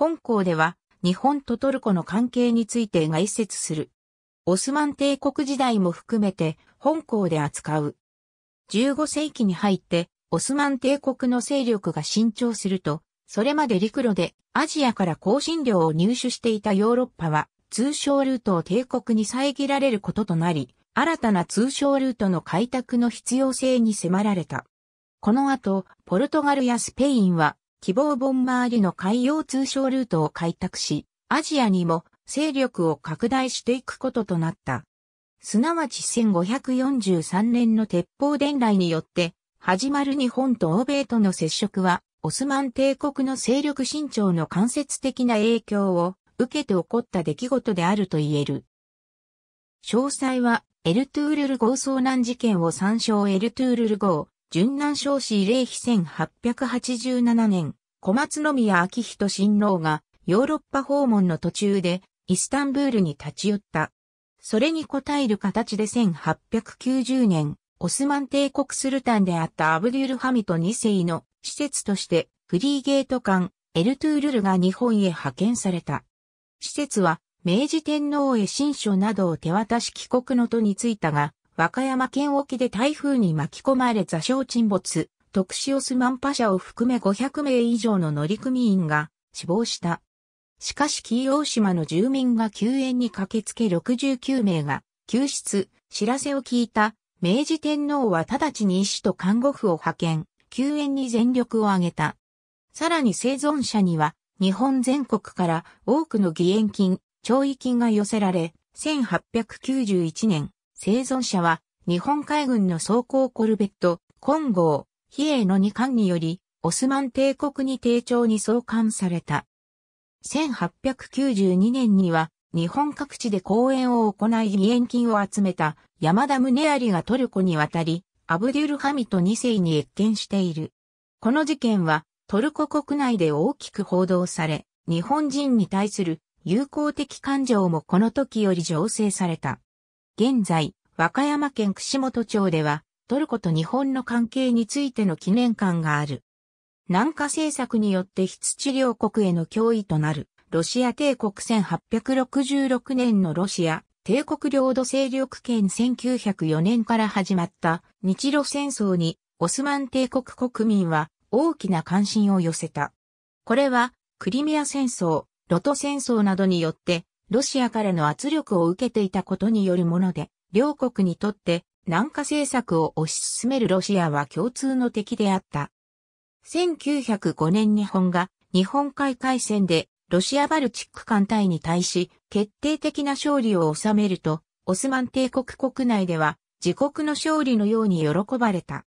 本校では、日本とトルコの関係について概説する。オスマン帝国時代も含めて、本校で扱う。15世紀に入って、オスマン帝国の勢力が伸長すると、それまで陸路でアジアから香辛料を入手していたヨーロッパは、通商ルートを帝国に遮られることとなり、新たな通商ルートの開拓の必要性に迫られた。この後、ポルトガルやスペインは希望本周りの海洋通商ルートを開拓し、アジアにも勢力を拡大していくこととなった。すなわち1543年の鉄砲伝来によって、始まる日本と欧米との接触は、オスマン帝国の勢力伸長の間接的な影響を受けて起こった出来事であると言える。詳細は、エルトゥールル号遭難事件を参照エルトゥールル号、順南少子慰霊碑1887年、小松宮明人親王がヨーロッパ訪問の途中でイスタンブールに立ち寄った。それに応える形で1890年、オスマン帝国スルタンであったアブデュルハミト2世の施設としてフリーゲート艦エルトゥールルが日本へ派遣された。施設は明治天皇へ新書などを手渡し帰国の途についたが、和歌山県沖で台風に巻き込まれ座礁沈没、特殊オスマンパ社を含め500名以上の乗組員が死亡した。しかし紀大島の住民が救援に駆けつけ69名が救出、知らせを聞いた明治天皇は直ちに医師と看護婦を派遣、救援に全力を挙げた。さらに生存者には日本全国から多くの義援金、懲役金が寄せられ、1891年生存者は、日本海軍の装甲コルベット、金剛、比叡の2艦により、オスマン帝国に丁重に送還された。1892年には、日本各地で講演を行い義援金を集めた山田宗有がトルコに渡り、アブデュルハミト2世に越見している。この事件はトルコ国内で大きく報道され、日本人に対する友好的感情もこの時より醸成された。現在、和歌山県串本町では、トルコと日本の関係についての記念館がある。南下政策によって非土両国への脅威となる、ロシア帝国1866年のロシア、帝国領土勢力圏1904年から始まった日露戦争にオスマン帝国国民は大きな関心を寄せた。これはクリミア戦争、ロト戦争などによってロシアからの圧力を受けていたことによるもので、両国にとって南下政策を推し進めるロシアは共通の敵であった。1905年日本が日本海海戦でロシアバルチック艦隊に対し決定的な勝利を収めると、オスマン帝国国内では自国の勝利のように喜ばれた。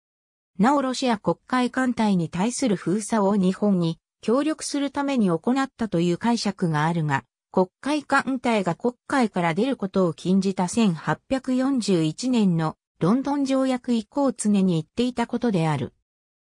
なおロシア国会艦隊に対する封鎖を日本に協力するために行ったという解釈があるが、国会艦隊が国会から出ることを禁じた1841年のロンドン条約以降常に言っていたことである。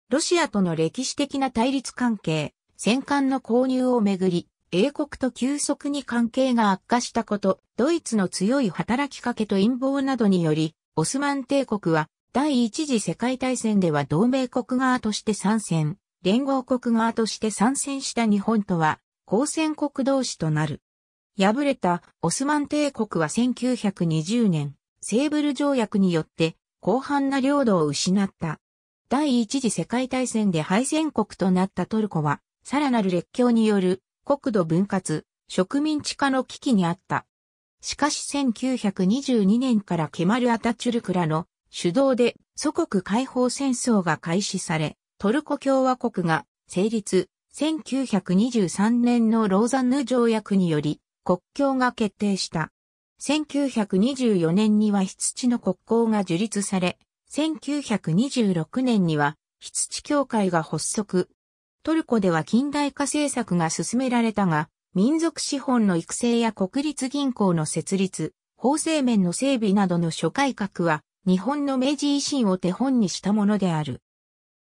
ロシアとの歴史的な対立関係、戦艦の購入をめぐり、英国と急速に関係が悪化したこと、ドイツの強い働きかけと陰謀などにより、オスマン帝国は第一次世界大戦では同盟国側として参戦、連合国側として参戦した日本とは、交戦国同士となる。敗れたオスマン帝国は1920年、セーブル条約によって広範な領土を失った。第一次世界大戦で敗戦国となったトルコは、さらなる列強による国土分割、植民地化の危機にあった。しかし1922年からケマル・アタチュルクらの主導で祖国解放戦争が開始され、トルコ共和国が成立1923年のローザンヌ条約により国境が決定した。1924年には羊地の国交が樹立され、1926年には羊地協会が発足。トルコでは近代化政策が進められたが、民族資本の育成や国立銀行の設立、法制面の整備などの諸改革は、日本の明治維新を手本にしたものである。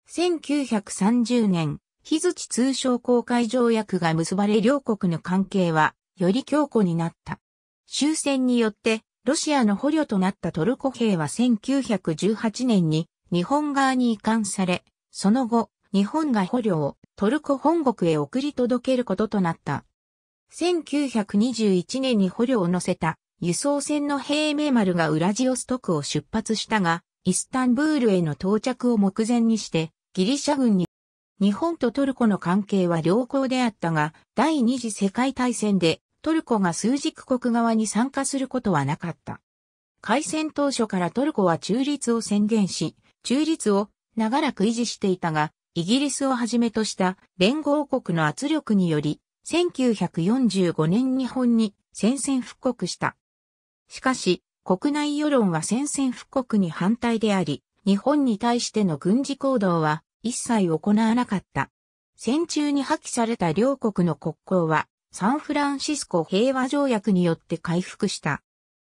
1930年、日槌通商公開条約が結ばれ両国の関係はより強固になった。終戦によって、ロシアの捕虜となったトルコ兵は1918年に日本側に移管され、その後、日本が捕虜をトルコ本国へ送り届けることとなった。1921年に捕虜を乗せた輸送船のヘ名メ丸がウラジオストクを出発したが、イスタンブールへの到着を目前にして、ギリシャ軍に、日本とトルコの関係は良好であったが、第二次世界大戦でトルコが数軸国側に参加することはなかった。開戦当初からトルコは中立を宣言し、中立を長らく維持していたが、イギリスをはじめとした連合国の圧力により、1945年日本に戦線復刻した。しかし、国内世論は戦線復刻に反対であり、日本に対しての軍事行動は一切行わなかった。戦中に破棄された両国の国交はサンフランシスコ平和条約によって回復した。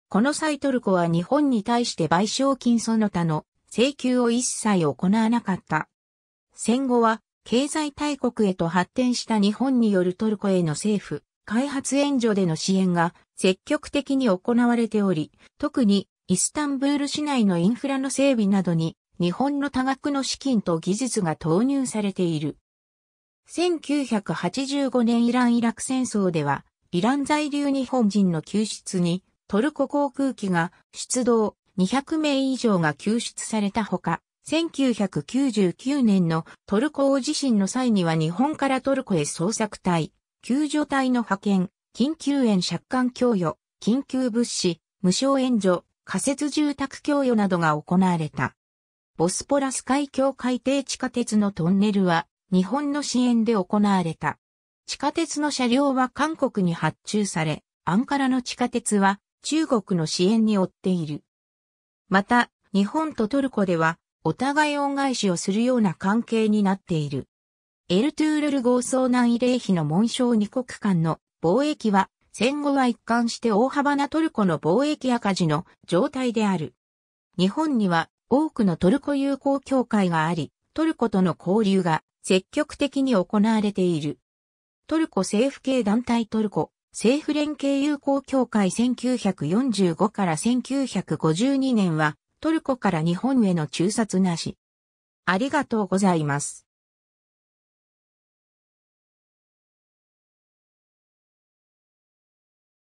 この際トルコは日本に対して賠償金その他の請求を一切行わなかった。戦後は経済大国へと発展した日本によるトルコへの政府、開発援助での支援が積極的に行われており、特にイスタンブール市内のインフラの整備などに日本の多額の資金と技術が投入されている。1985年イラン・イラク戦争では、イラン在留日本人の救出に、トルコ航空機が出動、200名以上が救出されたほか、1999年のトルコ大地震の際には日本からトルコへ捜索隊、救助隊の派遣、緊急援借款供与、緊急物資、無償援助、仮設住宅供与などが行われた。ボスポラス海峡海底地下鉄のトンネルは日本の支援で行われた。地下鉄の車両は韓国に発注され、アンカラの地下鉄は中国の支援に追っている。また、日本とトルコでは、お互い恩返しをするような関係になっている。エルトゥールル号遭難慰霊碑の紋章二国間の貿易は、戦後は一貫して大幅なトルコの貿易赤字の状態である。日本には多くのトルコ友好協会があり、トルコとの交流が積極的に行われている。トルコ政府系団体トルコ政府連携友好協会1945から1952年はトルコから日本への中殺なし。ありがとうございます。